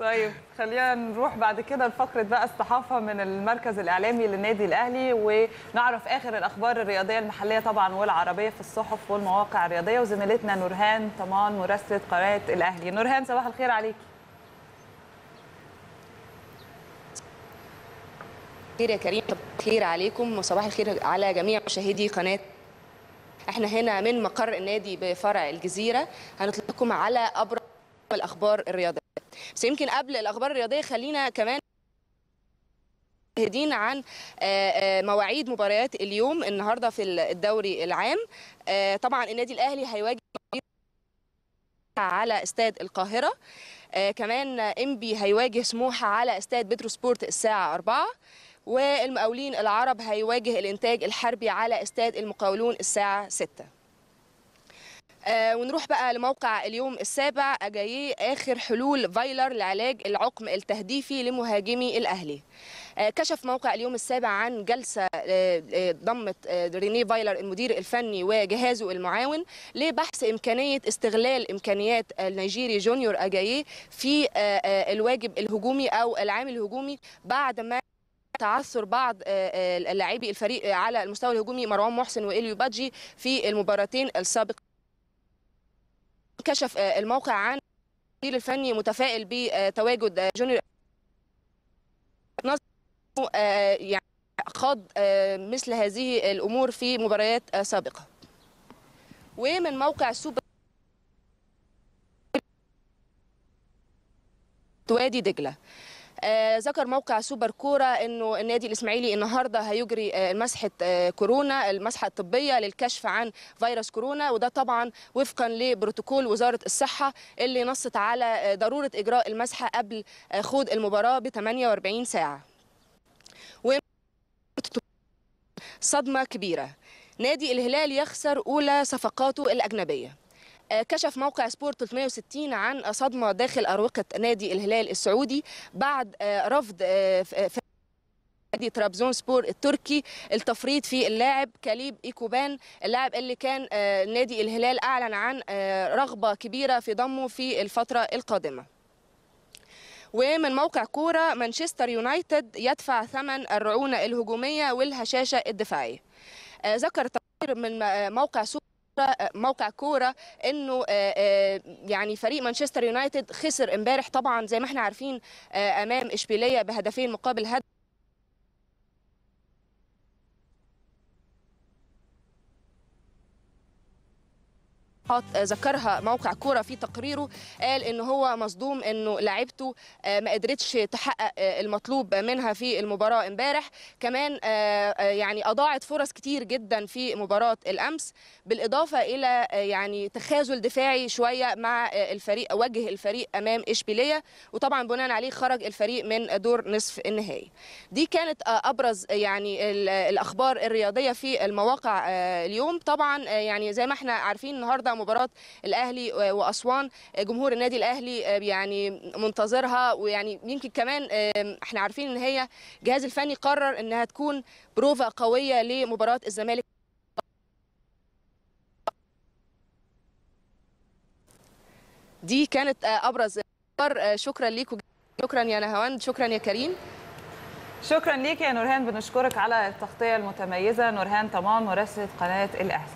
طيب خلينا نروح بعد كده لفقره بقى الصحافه من المركز الاعلامي للنادي الاهلي ونعرف اخر الاخبار الرياضيه المحليه طبعا والعربيه في الصحف والمواقع الرياضيه وزميلتنا نورهان طمان مراسله قناه الاهلي نورهان صباح الخير عليكي خير يا كريم خير عليكم وصباح الخير على جميع مشاهدي قناه احنا هنا من مقر النادي بفرع الجزيره هنطلع لكم على ابرز الاخبار الرياضيه بس يمكن قبل الاخبار الرياضيه خلينا كمان مشاهدين عن آه، آه، مواعيد مباريات اليوم النهارده في الدوري العام آه، طبعا النادي الاهلي هيواجه على استاد القاهره كمان امبي هيواجه سموحه على استاد بترو سبورت الساعه 4 والمقاولين العرب هيواجه الانتاج الحربي على استاد المقاولون الساعه 6 آه، ونروح بقى لموقع اليوم السابع أجاييه آخر حلول فايلر لعلاج العقم التهديفي لمهاجمي الأهلي آه، كشف موقع اليوم السابع عن جلسة آه، ضمت رينيه فايلر المدير الفني وجهازه المعاون لبحث إمكانية استغلال إمكانيات النيجيري جونيور أجاييه في الواجب الهجومي أو العامل الهجومي بعد ما تعثر بعض لاعبي الفريق على المستوى الهجومي مروان محسن وإليو بادجي في المباراتين السابقة كشف آه، الموقع عن المدير الفني متفائل بتواجد آه، جونيور آه، يعني خاض مثل هذه الامور في مباريات سابقه ومن موقع سوبر وادي دجله آه، ذكر موقع سوبر كوره انه النادي الاسماعيلي النهارده هيجري آه، مسحه آه، كورونا المسحه الطبيه للكشف عن فيروس كورونا وده طبعا وفقا لبروتوكول وزاره الصحه اللي نصت على ضروره اجراء المسحه قبل خوض المباراه ب 48 ساعه. صدمه كبيره نادي الهلال يخسر اولى صفقاته الاجنبيه آه، كشف موقع سبورت 360 عن صدمة داخل أروقة نادي الهلال السعودي بعد آه، رفض آه، نادي ترابزون سبور التركي التفريط في اللاعب كليب ايكوبان اللاعب اللي كان نادي الهلال اعلن عن رغبه كبيره في ضمه في الفتره القادمه ومن موقع كورة مانشستر يونايتد يدفع ثمن الرعونة الهجومية والهشاشة الدفاعية ذكر تقرير من موقع سوق آه، موقع كوره انه آه، آه، يعني فريق مانشستر يونايتد خسر امبارح طبعا زي ما احنا عارفين امام اشبيليه بهدفين مقابل هدف آه، ذكرها موقع كوره في تقريره قال ان هو مصدوم انه لعبته آه، ما قدرتش تحقق آه، المطلوب منها في المباراه امبارح كمان يعني اضاعت فرص كتير جدا في مباراه الامس بالاضافه الى يعني تخاذل دفاعي شويه مع الفريق وجه الفريق امام اشبيليه وطبعا بناء عليه خرج الفريق من دور نصف النهائي دي كانت ابرز يعني الاخبار الرياضيه في المواقع اليوم طبعا يعني زي ما احنا عارفين النهارده مباراه الاهلي آه، واسوان آه، جمهور النادي الاهلي آه، يعني منتظرها ويعني يمكن كمان احنا عارفين ان هي الجهاز الفني قرر انها تكون بروفا قويه لمباراه الزمالك دي كانت ابرز شكرا ليكم شكرا يا نهاوند شكرا يا كريم شكرا ليك يا نورهان بنشكرك على التغطيه المتميزه نورهان طمان مراسله قناه الاهلي